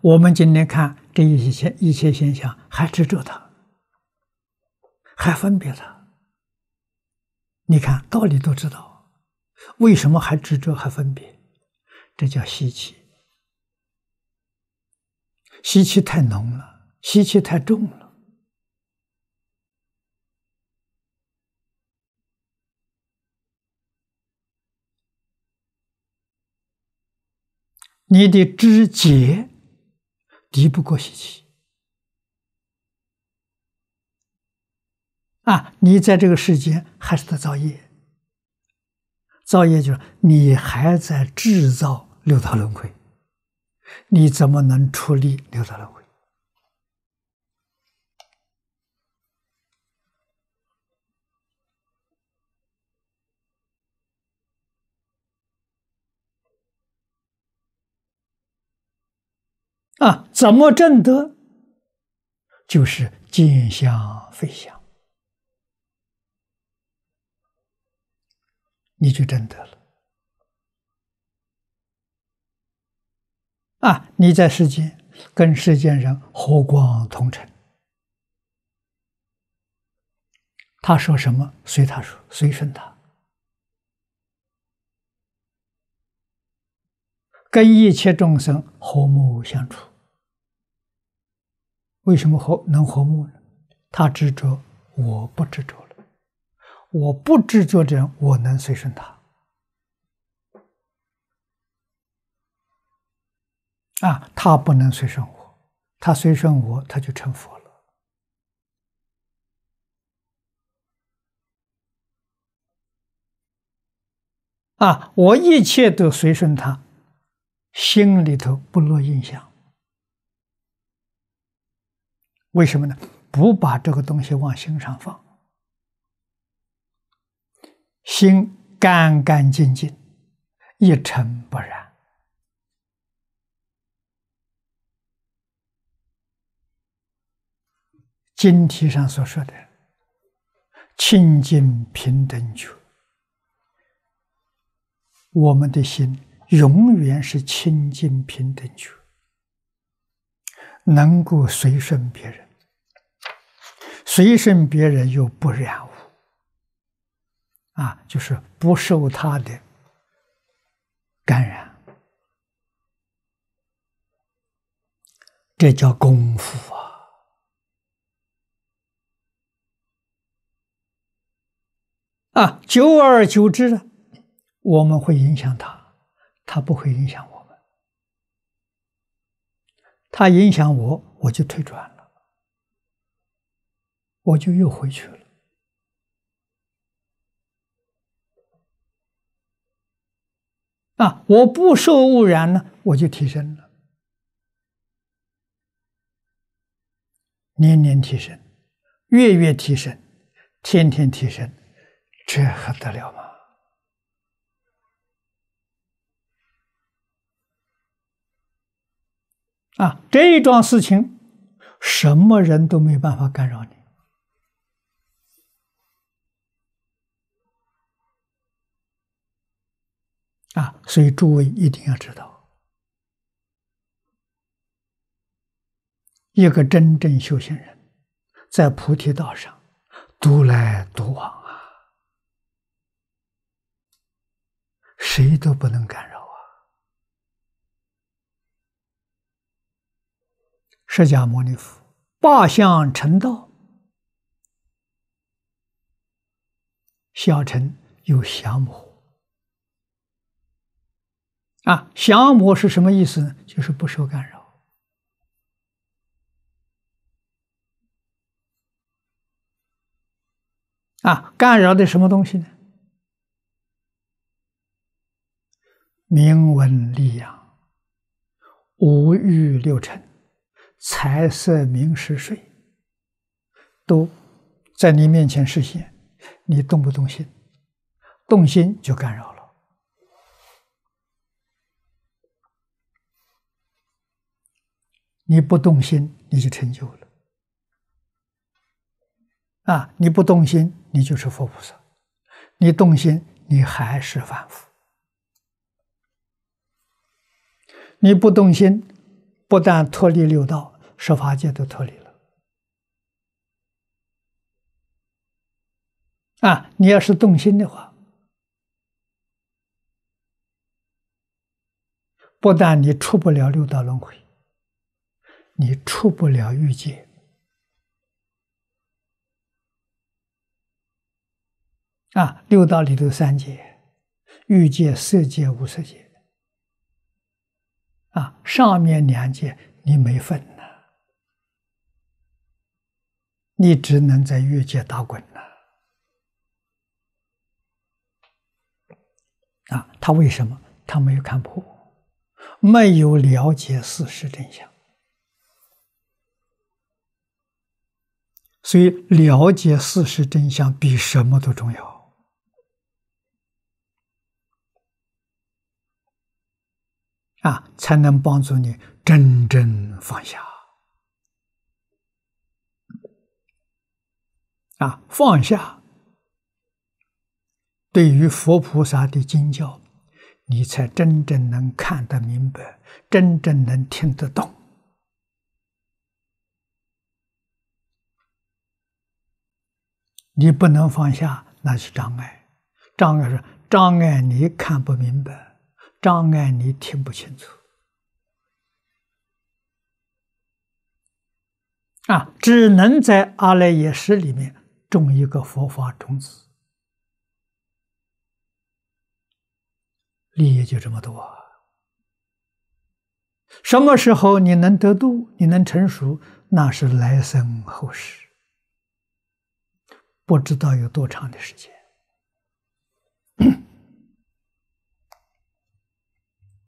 我们今天看这一些现一切现象，还执着它，还分别它。你看道理都知道，为什么还执着、还分别？这叫习气，习气太浓了，习气太重了。你的知觉。敌不过习气啊！你在这个世间还是在造业，造业就是你还在制造六道轮回，你怎么能出力六道轮回？啊，怎么证得？就是尽相非相，你就证得了。啊，你在世间跟世间人和光同尘，他说什么，随他说，随顺他，跟一切众生和睦相处。为什么活能和睦呢？他执着，我不执着了。我不执着的人，我能随顺他。啊，他不能随顺我，他随顺我，他就成佛了。啊，我一切都随顺他，心里头不落印象。为什么呢？不把这个东西往心上放，心干干净净，一尘不染。经题上所说的“清净平等觉”，我们的心永远是清净平等觉，能够随顺别人。随身别人又不染污，啊，就是不受他的感染，这叫功夫啊！啊，久而久之呢，我们会影响他，他不会影响我们，他影响我，我就退转了。我就又回去了啊！我不受污染呢，我就提升了，年年提升，月月提升，天天提升，这还得了吗？啊！这一桩事情，什么人都没办法干扰你。啊，所以诸位一定要知道，一个真正修行人，在菩提道上独来独往啊，谁都不能干扰啊。释迦牟尼佛，八相成道，小乘有降魔。啊，降魔是什么意思呢？就是不受干扰。啊，干扰的什么东西呢？名闻利养、五欲六尘、财色名食睡，都在你面前实现，你动不动心？动心就干扰了。你不动心，你就成就了。啊，你不动心，你就是佛菩萨；你动心，你还是凡夫。你不动心，不但脱离六道，十法界都脱离了。啊，你要是动心的话，不但你出不了六道轮回。你出不了欲界啊！六道里头三界，欲界、色界、无色界啊，上面两界你没份呐，你只能在欲界打滚呐！啊，他为什么？他没有看破，没有了解事实真相。所以，了解事实真相比什么都重要啊，才能帮助你真正放下啊！放下对于佛菩萨的经教，你才真正能看得明白，真正能听得懂。你不能放下那些障碍，障碍是障碍，你看不明白，障碍你听不清楚，啊，只能在阿赖耶识里面种一个佛法种子，利益就这么多。什么时候你能得度，你能成熟，那是来生后世。不知道有多长的时间。